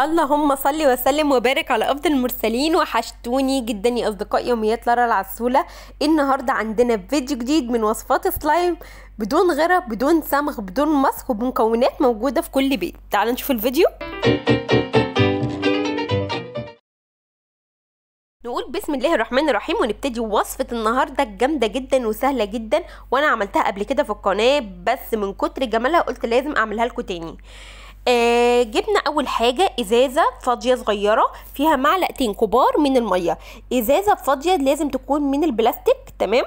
اللهم صل وسلم وبارك على افضل المرسلين وحشتوني جدا يا اصدقاء يوميات لارا العسوله النهارده عندنا فيديو جديد من وصفات سلايم بدون غرق بدون صمغ بدون مسخ وبمكونات موجوده في كل بيت تعالوا نشوف الفيديو نقول بسم الله الرحمن الرحيم ونبتدي وصفة النهاردة الجامدة جدا وسهلة جدا وانا عملتها قبل كده في القناة بس من كتر جمالها قلت لازم اعملها لكم تاني آه، جبنا اول حاجه ازازه فاضيه صغيره فيها معلقتين كبار من الميه ازازه فاضيه لازم تكون من البلاستيك تمام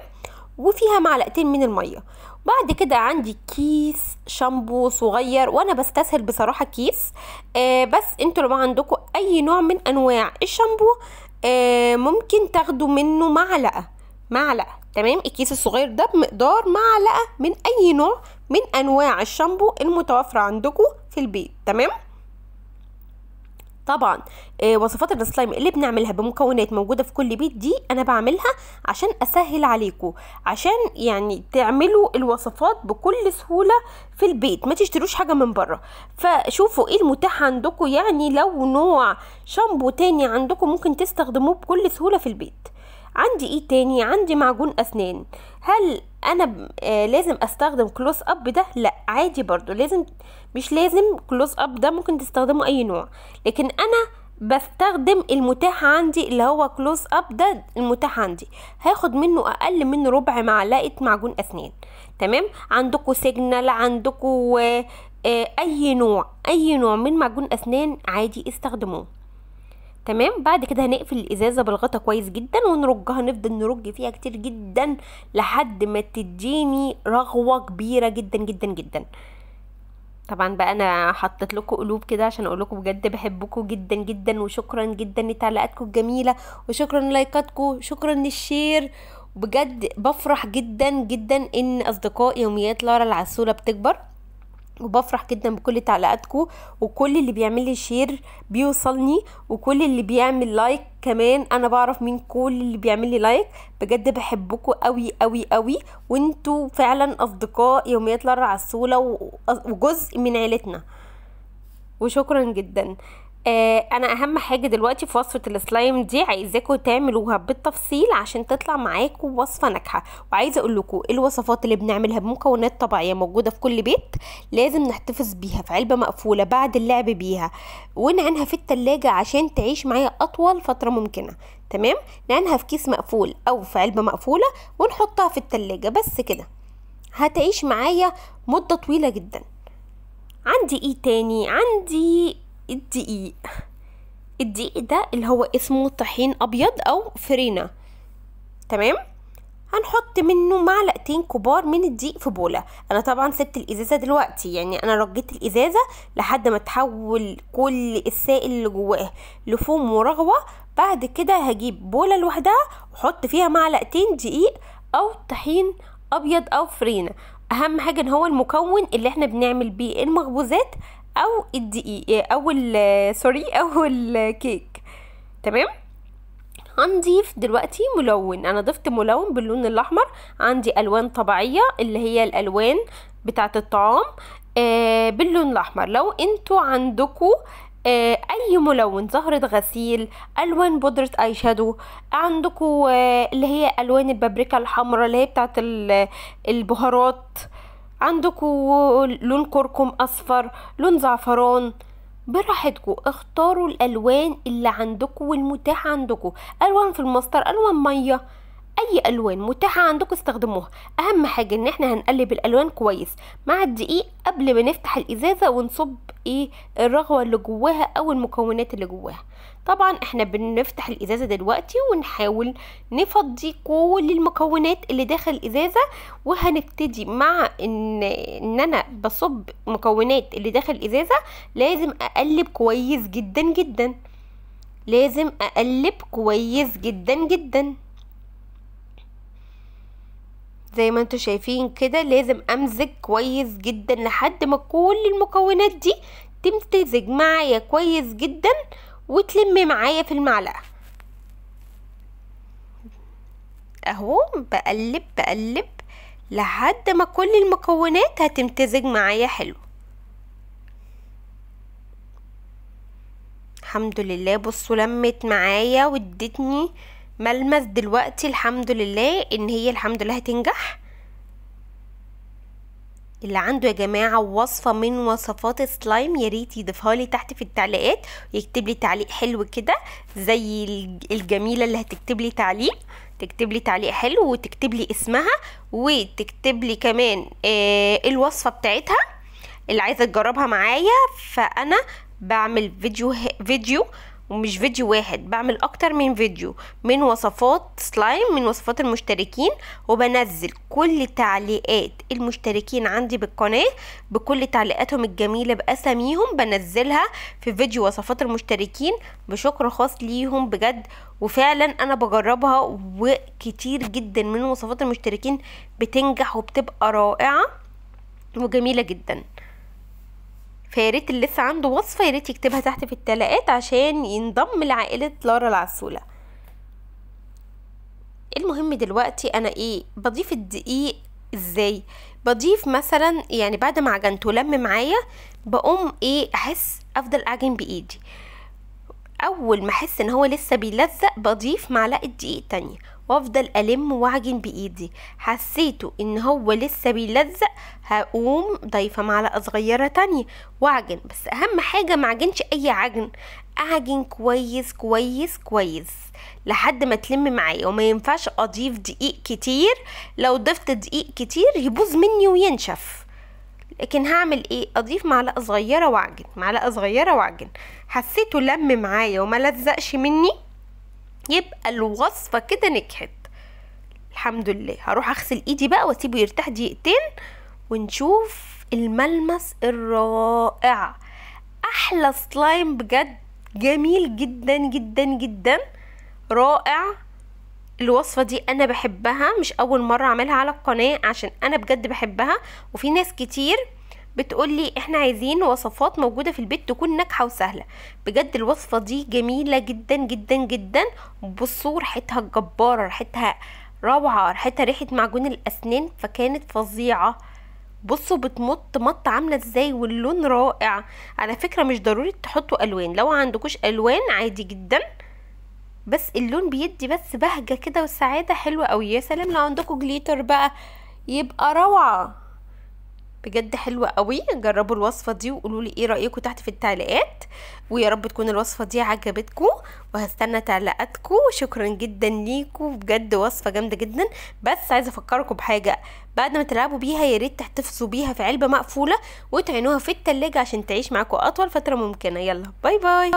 وفيها معلقتين من الميه بعد كده عندي كيس شامبو صغير وانا بستسهل بصراحه كيس آه بس انتوا لو عندكم اي نوع من انواع الشامبو آه ممكن تاخدوا منه معلقه معلقه تمام الكيس الصغير ده بمقدار معلقه من اي نوع من انواع الشامبو المتوفره عندكم في البيت تمام طبعا آه، وصفات السلايم اللي بنعملها بمكونات موجوده في كل بيت دي انا بعملها عشان اسهل عليكم عشان يعني تعملوا الوصفات بكل سهوله في البيت ما تشتروش حاجه من بره فشوفوا ايه المتاح عندكم يعني لو نوع شامبو تاني عندكم ممكن تستخدموه بكل سهوله في البيت عندي ايه تاني عندي معجون اسنان هل انا آه، لازم استخدم كلوز اب ده لا عادي برضو لازم مش لازم كلوز اب ده ممكن تستخدمه اي نوع لكن انا بستخدم المتاح عندي اللي هو كلوز اب ده المتاح عندي هاخد منه اقل من ربع معلقه معجون اسنان تمام عندكم سيجنال عندكم اي نوع اي نوع من معجون اسنان عادي استخدموه تمام بعد كده هنقفل الازازه بالغطا كويس جدا ونرجها نفضل نرج فيها كتير جدا لحد ما تديني رغوه كبيره جدا جدا جدا طبعا بقى انا حطيت لكم قلوب كده عشان اقول لكم بجد بحبكم جدا جدا وشكرا جدا لتعليقاتكم الجميله وشكرا لايكاتكم شكرا للشير بجد بفرح جدا جدا ان اصدقاء يوميات لارا العسوله بتكبر وبفرح جدا بكل تعليقاتكم وكل اللي بيعمل لي شير بيوصلني وكل اللي بيعمل لايك كمان انا بعرف مين كل اللي بيعمل لي لايك بجد بحبكم قوي قوي قوي وانتوا فعلا اصدقاء يوميات لارا عسوله وجزء من عيلتنا وشكرا جدا آه انا اهم حاجه دلوقتي في وصفه السلايم دي عايزاكم تعملوها بالتفصيل عشان تطلع معاكم وصفه ناجحه وعايزه اقول لكم إيه الوصفات اللي بنعملها بمكونات طبيعيه موجوده في كل بيت لازم نحتفظ بيها في علبه مقفوله بعد اللعب بيها ونعينها في التلاجة عشان تعيش معايا اطول فتره ممكنه تمام نعينها في كيس مقفول او في علبه مقفوله ونحطها في التلاجة بس كده هتعيش معايا مده طويله جدا عندي ايه تاني عندي الدقيق الدقيق ده اللي هو اسمه طحين ابيض او فرينه تمام هنحط منه معلقتين كبار من الدقيق في بوله انا طبعا سبت الازازه دلوقتي يعني انا رجيت الازازه لحد ما تحول كل السائل اللي جواه لفوم ورغوه بعد كده هجيب بوله لوحدها واحط فيها معلقتين دقيق او طحين ابيض او فرينه اهم حاجه ان هو المكون اللي احنا بنعمل بيه المخبوزات او الدقيق او سوري او الكيك تمام هنضيف دلوقتي ملون انا ضفت ملون باللون الاحمر عندي الوان طبيعيه اللي هي الالوان بتاعه الطعام آه، باللون الاحمر لو انتوا عندكم آه، اي ملون زهرة غسيل الوان بودرة اي شادو عندكم آه، اللي هي الوان البابريكا الحمراء اللي هي بتاعه البهارات آه عندكو لون كركم اصفر لون زعفران براحتكم اختاروا الالوان اللي عندكم والمتاحه عندكم الوان في المسطر الوان ميه اي الوان متاحه عندكم استخدموها اهم حاجه ان احنا هنقلب الالوان كويس مع الدقيق قبل ما نفتح الازازه ونصب ايه الرغوه اللي جواها او المكونات اللي جواها طبعا احنا بنفتح الازازه دلوقتي ونحاول نفضي كل المكونات اللي داخل الازازه وهنبتدي مع ان ان انا بصب مكونات اللي داخل الازازه لازم اقلب كويس جدا جدا لازم اقلب كويس جدا جدا زي ما انتم شايفين كده لازم امزج كويس جدا لحد ما كل المكونات دي تمتزج معايا كويس جدا وتلم معايا في المعلقه اهو بقلب بقلب لحد ما كل المكونات هتمتزج معايا حلو الحمد لله بصوا لمت معايا وادتني ملمس دلوقتي الحمد لله ان هي الحمد لله هتنجح اللي عنده يا جماعة وصفة من وصفات السلايم ياريت يضيفها لي تحت في التعليقات ويكتب لي تعليق حلو كده زي الجميلة اللي هتكتب لي تعليق تكتب لي تعليق حلو وتكتب لي اسمها وتكتب لي كمان آه الوصفة بتاعتها اللي عايزة تجربها معايا فأنا بعمل فيديو فيديو ومش فيديو واحد بعمل اكتر من فيديو من وصفات سلايم من وصفات المشتركين وبنزل كل تعليقات المشتركين عندي بالقناة بكل تعليقاتهم الجميلة باساميهم بنزلها في فيديو وصفات المشتركين بشكر خاص ليهم بجد وفعلا انا بجربها وكتير جدا من وصفات المشتركين بتنجح وبتبقى رائعة وجميلة جدا فياريت اللي لسه عنده وصفه ياريت يكتبها تحت في التلاقات عشان ينضم لعائله لارا العسوله المهم دلوقتي انا ايه بضيف الدقيق ازاي بضيف مثلا يعني بعد ما عجنته لم معايا بقوم ايه احس افضل اعجن بايدي اول ما احس ان هو لسه بيلزق بضيف معلقه دقيق تانية وافضل الم واعجن بايدي حسيته ان هو لسه بيلزق هقوم ضايفه معلقه صغيره تانية واعجن بس اهم حاجه ما عجنش اي عجن اعجن كويس كويس كويس لحد ما تلم معايا وما ينفعش اضيف دقيق كتير لو ضفت دقيق كتير يبوظ مني وينشف لكن هعمل ايه اضيف معلقه صغيره واعجن معلقه صغيره واعجن حسيته لم معايا وما لزقش مني يبقى الوصفه كده نجحت الحمد لله هروح اغسل ايدي بقى واسيبه يرتاح دقيقتين ونشوف الملمس الرائع احلى سلايم بجد جميل جدا جدا جدا رائع الوصفة دي أنا بحبها مش أول مرة أعملها على القناة عشان أنا بجد بحبها وفي ناس كتير بتقولي احنا عايزين وصفات موجودة في البيت تكون ناجحة وسهلة بجد الوصفة دي جميلة جدا جدا جدا بصوا ريحتها الجبارة ريحتها روعة ريحتها ريحة معجون الأسنان فكانت فظيعة بصوا بتمط مط عامله ازاي واللون رائع على فكره مش ضروري تحطوا الوان لو عندكوش الوان عادي جدا بس اللون بيدي بس بهجه كده وسعاده حلوه قوي يا سلام لو عندكم جليتر بقى يبقى روعه بجد حلوه قوي جربوا الوصفه دي وقولوا لي ايه رايكم تحت في التعليقات ويا رب تكون الوصفه دي عجبتكم وهستنى تعليقاتكم وشكرا جدا ليكم بجد وصفه جامده جدا بس عايزه افكركم بحاجه بعد ما تلعبوا بيها يا ريت تحتفظوا بيها في علبه مقفوله وتعينوها في التلاجة عشان تعيش معاكم اطول فتره ممكنه يلا باي باي